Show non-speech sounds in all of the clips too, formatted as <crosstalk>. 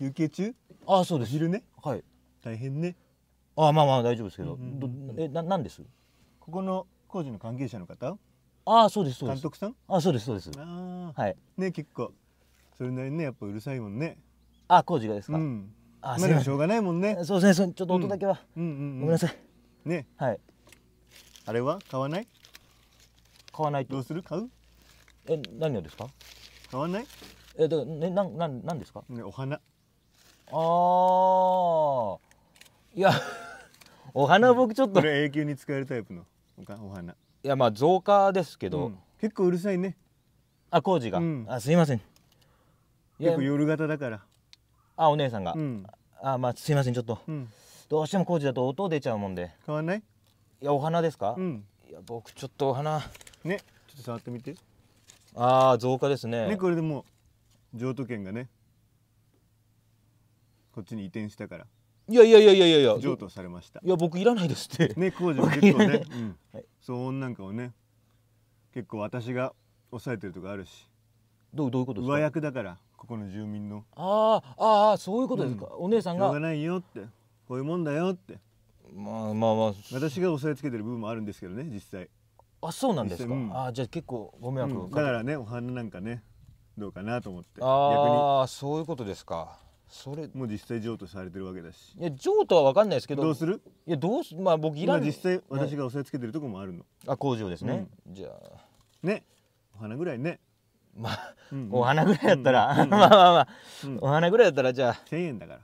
休憩中あそうです昼ねはい大変ねあまあまあ大丈夫ですけど、うんうん、えななんですここの工事の関係者の方あそうです監督さんあそうですそうですはいね結構それなりねやっぱうるさいもんねあ工事がですか、うん、あまあしょうがないもんねそうですねちょっと音だけは、うん、うんうんごめんなさいねはいあれは買わない買わないどうする買うえ何をですか買わないえだねなんなんなんですかねお花ああいや <laughs> お花僕ちょっと、これ永久に使えるタイプのお花いやまあ造花ですけど、うん、結構うるさいねあ工事が、うん、あすいません結構夜型だからあお姉さんが、うん、あまあすいませんちょっと、どうしても工事だと音出ちゃうもんで変わんないいやお花ですか、いや僕ちょっとお花ねちょっと触ってみてああ造花ですねねこれでも譲渡権がねこっちに移転したからいやいやいやいやいや譲渡されましたいや僕いらないですってね工事も <laughs> 結構ね、うん、はい、騒音なんかをね結構私が抑えてるとこあるしどうどういうことですか上役だからここの住民のああああそういうことですか、うん、お姉さんがしょうがないよってこういうもんだよってまあまあまあ私が押さえつけてる部分もあるんですけどね実際あそうなんですか、うん、あじゃあ結構ご迷惑、うん、だからねお花なんかねどうかなと思ってああそういうことですかそれもう実際譲渡されてるわけだしいや譲渡は分かんないですけどどうするいやどうすまあ僕いらん、実際私が押さえつけてるとこもあるの、あ工場ですね、うん、じゃあねお花ぐらいねまあ、うんうん、お花ぐらいだったら、うんうん、<laughs> まあまあまあ、うん、お花ぐらいだったらじゃあ1,000円だから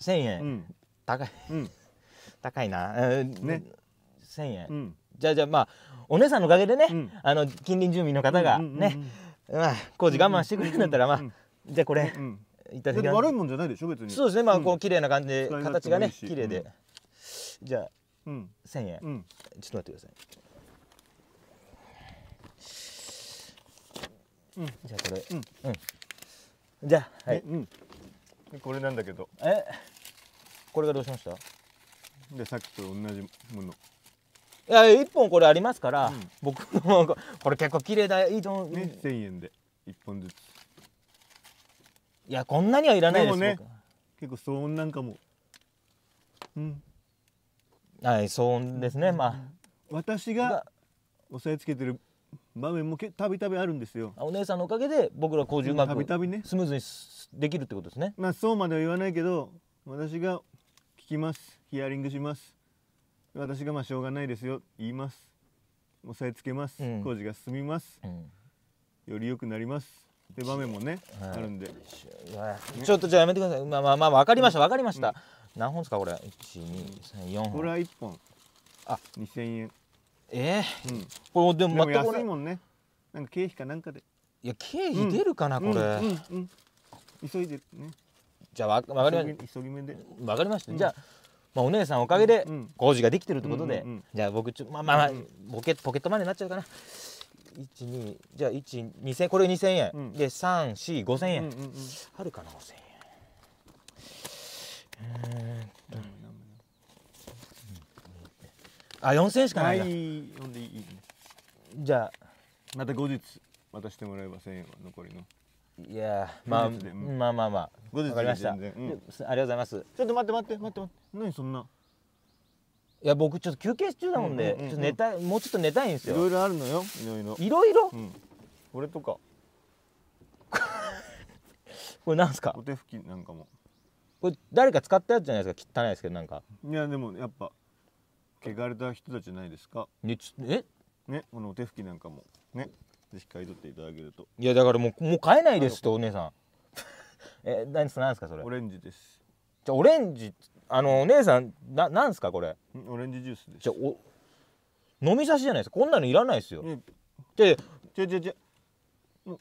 1,000円、うん、高い、うん、<laughs> 高いな、えー、ね1,000円、じゃあじゃあまあお姉さんのおかげでね、あの近隣住民の方がね、うんうんうんうん、まあ工事我慢してくれるんだったら、まあ、じゃあこれ、うんうんいただき悪いもんじゃないでしょ別にそうですねまあこう綺麗な感じで、形がね綺麗で、じゃあ、うん、1000円、ちょっと待ってくださいうん、じゃあこれ、うん、じゃあはい、うん、これなんだけどえこれがどうしましたでさっきと同じものいや一本これありますから、僕のこれ結構綺麗だいいと思う、ね、1000円で1本ずついやこんなにはいらないですね結構騒音なんかもうんはい騒音ですね、まあ私が押さえつけてる場面もたびたびあるんですよお姉さんのおかげで僕ら工事うまくスムーズにできるってことですねまあそうまでは言わないけど私が聞きますヒアリングします私がまあしょうがないですよ言います押さえつけます、うん、工事が進みます、うん、より良くなりますで場面もね、あるんでちょっとじゃあやめてくださいまあまあまあ分かりました分かりました、何本ですかこれ1234本これは1本あ2000円ええー、これでも全く安いもんねなんか経費かなんかでいや経費出るかな、これ、うん急いでねじゃあ分かりました急ぎ目で分かりました、じゃまあ、お姉さんおかげで工事ができてるってことで、じゃあ僕ちょまあまあ、ポケポケットまでになっちゃうかな1じゃあ12000これ2000円、うん、で345,000円、うんうんうん、あるかな5000円うんと、あ4000円しかないんでいい、じゃあまた後日渡してもらえば1000円は残りのいやまあ、まあまあまあまあ後日かりました、うん、ありがとうございますちょっと待って待って待って待って何そんないや僕ちょっと休憩中だもんで、うんうんうんちょっと寝たいもうちょっと寝たいんですよいろいろあるのよいろいろいろいろ、うん、とか <laughs> これなんすかお手拭きなんかもこれ誰か使ったやつじゃないですか汚いですけどなんかいやでもやっぱ汚れた人たちじゃないですかねちえねこのお手拭きなんかもねぜひ買い取っていただけるといやだからもうもう買えないですとお姉さん <laughs> え何ですかですかそれオレンジですじゃオレンジあのお姉さんななんですかこれオレンジジュースですじゃお飲み差しじゃないですこんなのいらないですよ、ね、でじゃじゃじゃ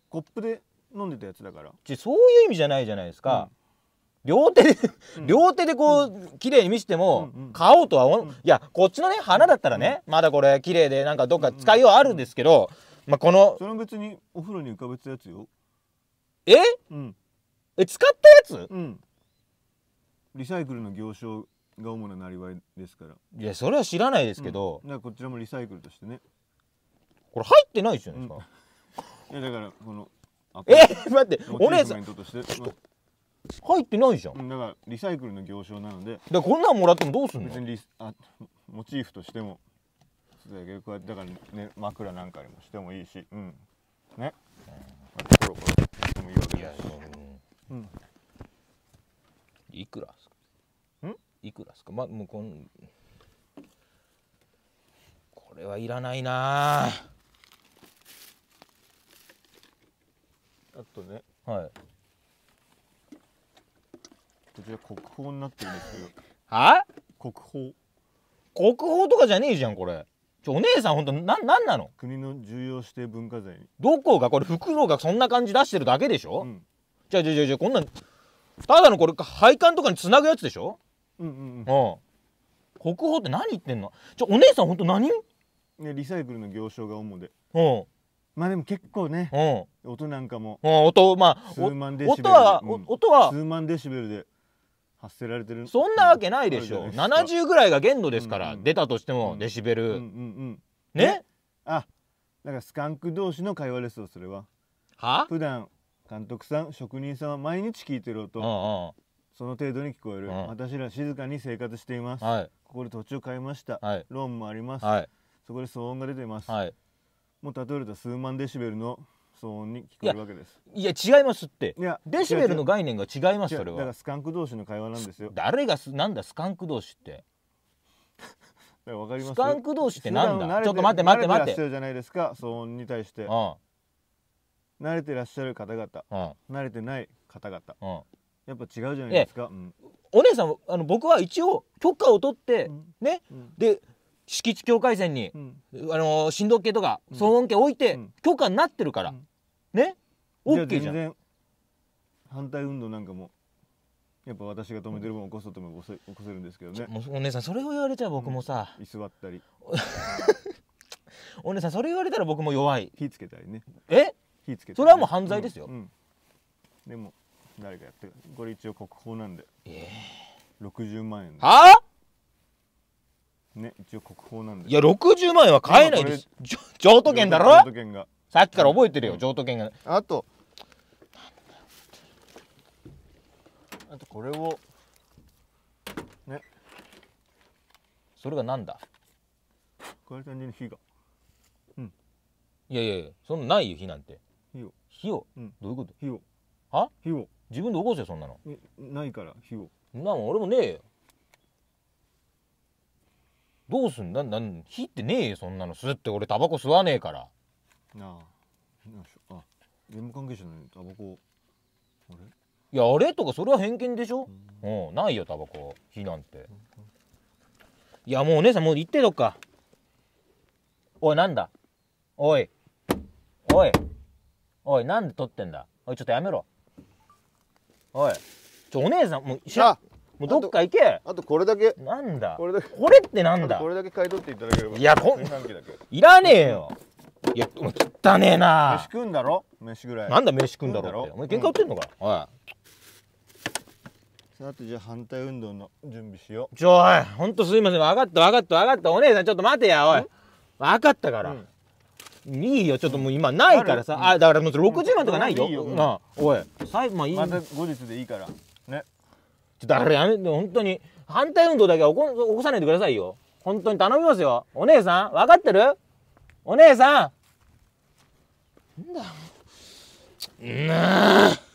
コップで飲んでたやつだからじそういう意味じゃないじゃないですか、うん、両手で、両手でこう、綺麗に見せても、買おうとは、思ういやこっちのね花だったらね、まだこれ綺麗でなんかどっか使いようあるんですけど、まあこのそれ別にお風呂に浮かべたやつよえ、うん、え使ったやつ、うんリサイクルの行商が主ななりわいですからいやそれは知らないですけど、だからこちらもリサイクルとしてねこれ入ってないじゃないですか、いやだからこのえ待ってお姉さん入ってないじゃんだからリサイクルの行商なのでだこんなんもらってもどうすんの別にリあモチーフとしてもだけどこうやってだからね枕なんかにもしてもいいしうんね、うん、コロいいわけだし、うん、うんですかまあもうこのこれはいらないなあとねはいこちら国宝になってるんですけど <laughs> は国宝国宝とかじゃねえじゃんこれちょお姉さんほんとななんなの国の重要指定文化財にどこがこれ袋がそんな感じ出してるだけでしょ、じゃあじゃあじゃあこんなんただのこれ配管とかにつなぐやつでしょうんうんうん国宝って何言ってんのちょお姉さん本当何ねリサイクルの行商が主でうんまあでも結構ね、うん、音なんかも、うん、音まあ音は、うん、音は数万デシベルで発せられてるそんなわけないでしょ70ぐらいが限度ですから、うんうん、出たとしてもデシベル、うんうんうん、ねあだからスカンク同士の会話ですよそれはは普段監督さん職人さんは毎日聞いてる音、うんうん、その程度に聞こえる、うん、私ら静かに生活しています、はい、ここで土地を買いました、はい、ローンもあります、はい、そこで騒音が出ています、もう例えると数万デシベルの騒音に聞こえるわけですいや違いますっていやデシベルの概念が違いますそれはだからスカンク同士の会話なんですよ誰がすなんだスカンク同士ってわかりますスカンク同士ってなんだちょっと待って待って待って慣れてらっしゃるじゃないですか騒音に対して、うん、慣れてらっしゃる方々、うん、慣れてない方々、うんやっぱ違うじゃないですか、お姉さんあの僕は一応許可を取って、ね、で敷地境界線に、あの振動計とか騒音計置いて、許可になってるから、ね。オッケーじゃん反対運動なんかもやっぱ私が止めてる分起こそうとも起こせるんですけどねお姉さんそれを言われちゃう僕もさ、う居座ったり <laughs> お姉さんそれ言われたら僕も弱い火つけたりねえ火つけたり、ね、それはもう犯罪ですよ、うんうん、でも誰がやってるこれ一応国宝なんでええー、60万円はあね一応国宝なんでいや60万円は買えないです譲渡権だろ譲渡権がさっきから覚えてるよ、譲渡権があとあとこれをねそれがなんだこれ単純に火がうんいやいやいやそんなないよ火なんて火を火を、うん、どういうこと火をは火を自分で起こせそんなのないから火をな俺もねえよどうすんだなん火ってねえよそんなの吸って俺タバコ吸わねえからなああゲーム関係者のタバコあれいやあれとかそれは偏見でしょうんないよタバコ火なんていやもうお姉さんもう行ってどっかおいなんだおいおいおいなんで撮ってんだおいちょっとやめろおいちょお姉さんもう知らもうどっか行けあとこれだけなんだこれだけこれってなんだこれだけ買い取っていただければいやこんいらねえよいやもう汚ねえな飯食うんだろ飯ぐらいなんだ飯食うんだろってお前喧嘩売ってんのか、うん、おいあとじゃあ反対運動の準備しようちょおいほんとすいません分かった分かった分かったお姉さんちょっと待てやおい分かったから、うんいいよちょっともう今ないからさ、ああだからもう60万とかないよ、うん、あおい最後まあいいまた後日でいいからねちょっとあれやめて本当に反対運動だけは起こ起こさないでくださいよ本当に頼みますよお姉さん分かってるお姉さんなんだなあ